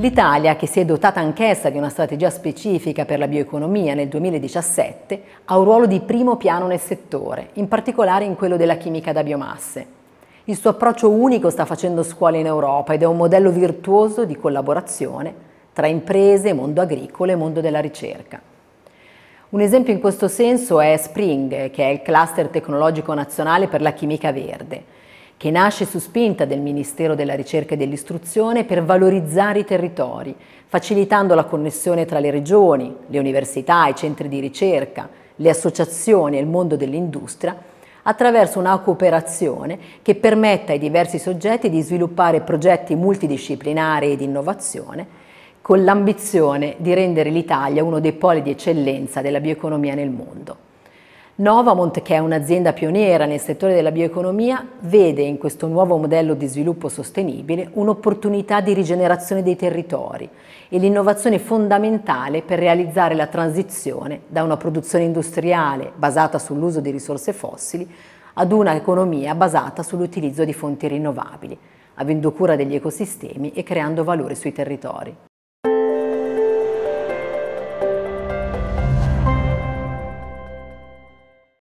L'Italia, che si è dotata anch'essa di una strategia specifica per la bioeconomia nel 2017, ha un ruolo di primo piano nel settore, in particolare in quello della chimica da biomasse. Il suo approccio unico sta facendo scuola in Europa ed è un modello virtuoso di collaborazione tra imprese, mondo agricolo e mondo della ricerca. Un esempio in questo senso è Spring, che è il cluster tecnologico nazionale per la chimica verde, che nasce su spinta del Ministero della Ricerca e dell'Istruzione per valorizzare i territori, facilitando la connessione tra le regioni, le università, i centri di ricerca, le associazioni e il mondo dell'industria, attraverso una cooperazione che permetta ai diversi soggetti di sviluppare progetti multidisciplinari e di innovazione, con l'ambizione di rendere l'Italia uno dei poli di eccellenza della bioeconomia nel mondo. Novamont, che è un'azienda pioniera nel settore della bioeconomia, vede in questo nuovo modello di sviluppo sostenibile un'opportunità di rigenerazione dei territori e l'innovazione fondamentale per realizzare la transizione da una produzione industriale basata sull'uso di risorse fossili ad un'economia basata sull'utilizzo di fonti rinnovabili, avendo cura degli ecosistemi e creando valore sui territori.